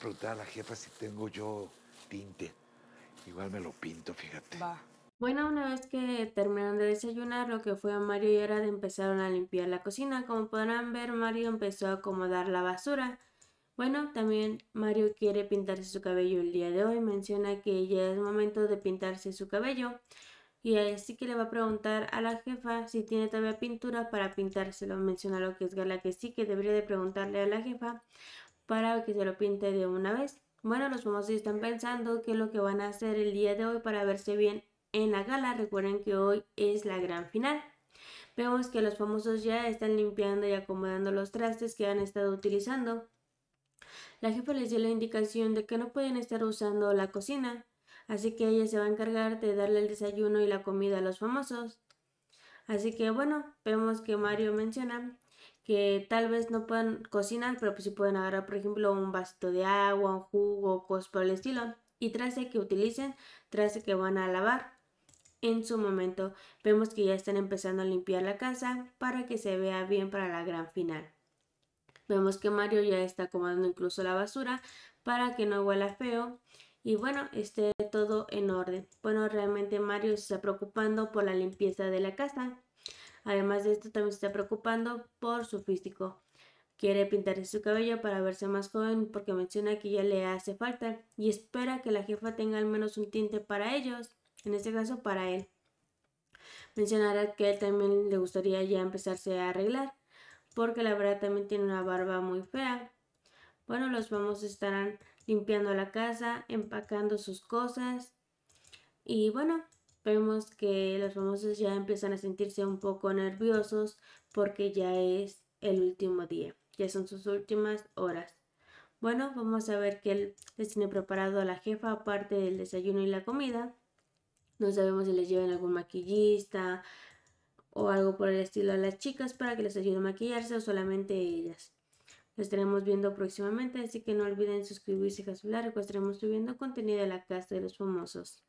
preguntar a la jefa si tengo yo tinte. Igual me lo pinto, fíjate. Va. Bueno, una vez que terminaron de desayunar, lo que fue a Mario y Arad empezaron a limpiar la cocina. Como podrán ver, Mario empezó a acomodar la basura. Bueno, también Mario quiere pintarse su cabello el día de hoy. Menciona que ya es momento de pintarse su cabello. Y así que le va a preguntar a la jefa si tiene todavía pintura para pintárselo. Menciona lo que es Gala que sí, que debería de preguntarle a la jefa para que se lo pinte de una vez. Bueno, los famosos están pensando qué es lo que van a hacer el día de hoy para verse bien en la gala. Recuerden que hoy es la gran final. Vemos que los famosos ya están limpiando y acomodando los trastes que han estado utilizando. La jefa les dio la indicación de que no pueden estar usando la cocina, así que ella se va a encargar de darle el desayuno y la comida a los famosos. Así que bueno, vemos que Mario menciona que tal vez no puedan cocinar, pero pues sí pueden agarrar, por ejemplo, un vasito de agua, un jugo, cosas por el estilo. Y trace que utilicen, trace que van a lavar. En su momento vemos que ya están empezando a limpiar la casa para que se vea bien para la gran final. Vemos que Mario ya está acomodando incluso la basura para que no huela feo y bueno, esté todo en orden. Bueno, realmente Mario se está preocupando por la limpieza de la casa. Además de esto, también se está preocupando por su físico. Quiere pintarse su cabello para verse más joven porque menciona que ya le hace falta y espera que la jefa tenga al menos un tinte para ellos, en este caso para él. Mencionará que él también le gustaría ya empezarse a arreglar porque la verdad también tiene una barba muy fea. Bueno, los famosos estarán limpiando la casa, empacando sus cosas y bueno, vemos que los famosos ya empiezan a sentirse un poco nerviosos porque ya es el último día, ya son sus últimas horas. Bueno, vamos a ver qué les tiene preparado a la jefa aparte del desayuno y la comida. No sabemos si les llevan algún maquillista o algo por el estilo a las chicas para que les ayuden a maquillarse o solamente ellas. Lo estaremos viendo próximamente, así que no olviden suscribirse a su pues estaremos subiendo contenido de la casa de los famosos.